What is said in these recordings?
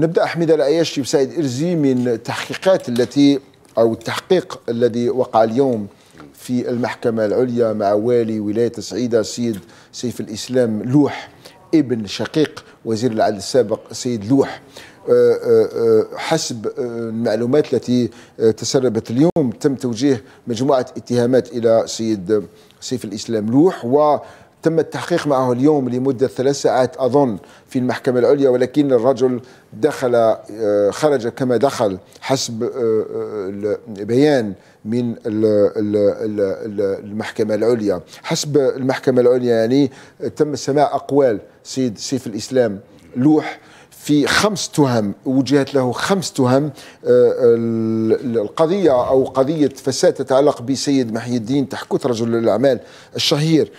نبدا احمد العياشي وسيد ارزي من التحقيقات التي او التحقيق الذي وقع اليوم في المحكمه العليا مع والي ولايه سعيده السيد سيف الاسلام لوح ابن شقيق وزير العدل السابق السيد لوح أه، أه، أه، حسب المعلومات التي تسربت اليوم تم توجيه مجموعه اتهامات الى سيد سيف الاسلام لوح و تم التحقيق معه اليوم لمدة ثلاث ساعات أظن في المحكمة العليا ولكن الرجل دخل آه، خرج كما دخل حسب آه، آه، البيان من المحكمة العليا حسب المحكمة العليا يعني تم سماع أقوال سيد سيف الإسلام لوح في خمس تهم وجهت له خمس تهم آه، القضية أو قضية فساد تتعلق بسيد محي الدين تحكوت رجل الأعمال الشهير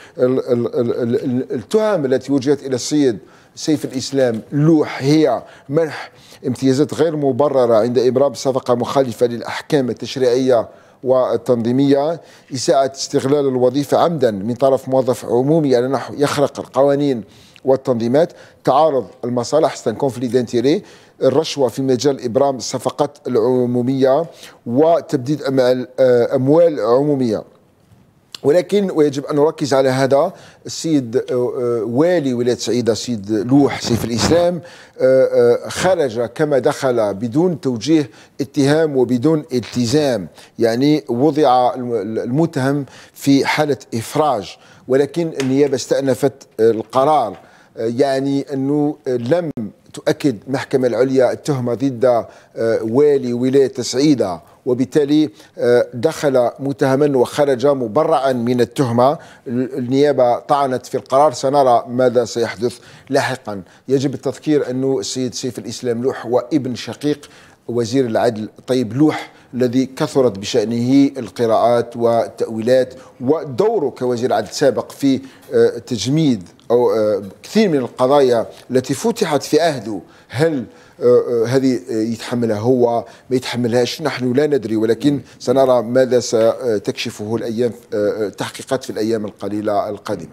التهم التي وجهت إلى السيد سيف الإسلام لوح هي منح امتيازات غير مبررة عند إبرام صفقة مخالفة للأحكام التشريعية والتنظيمية إساءة استغلال الوظيفة عمدا من طرف موظف عمومي على نحو يخرق القوانين والتنظيمات تعارض المصالح كونفلي دانتيري الرشوة في مجال إبرام الصفقات العمومية وتبديد أموال آه، عمومية ولكن ويجب ان نركز على هذا السيد آه، آه، والي ولايه سعيده السيد لوح سيف الاسلام آه، خرج كما دخل بدون توجيه اتهام وبدون التزام يعني وضع المتهم في حاله افراج ولكن النيابه استأنفت القرار يعني أنه لم تؤكد المحكمة العليا التهمة ضد آه، والي ولاية سعيدة وبالتالي آه، دخل متهما وخرج مبرعا من التهمة النيابة طعنت في القرار سنرى ماذا سيحدث لاحقا يجب التذكير أنه السيد سيف الإسلام لوح هو ابن شقيق وزير العدل طيب لوح الذي كثرت بشأنه القراءات والتأويلات ودوره كوزير عدل سابق في آه، تجميد أو آه، كثير من القضايا التي فتحت في عهده هل آه، هذه يتحملها هو ما يتحملهاش نحن لا ندري ولكن سنرى ماذا ستكشفه الايام التحقيقات في الايام القليله القادمه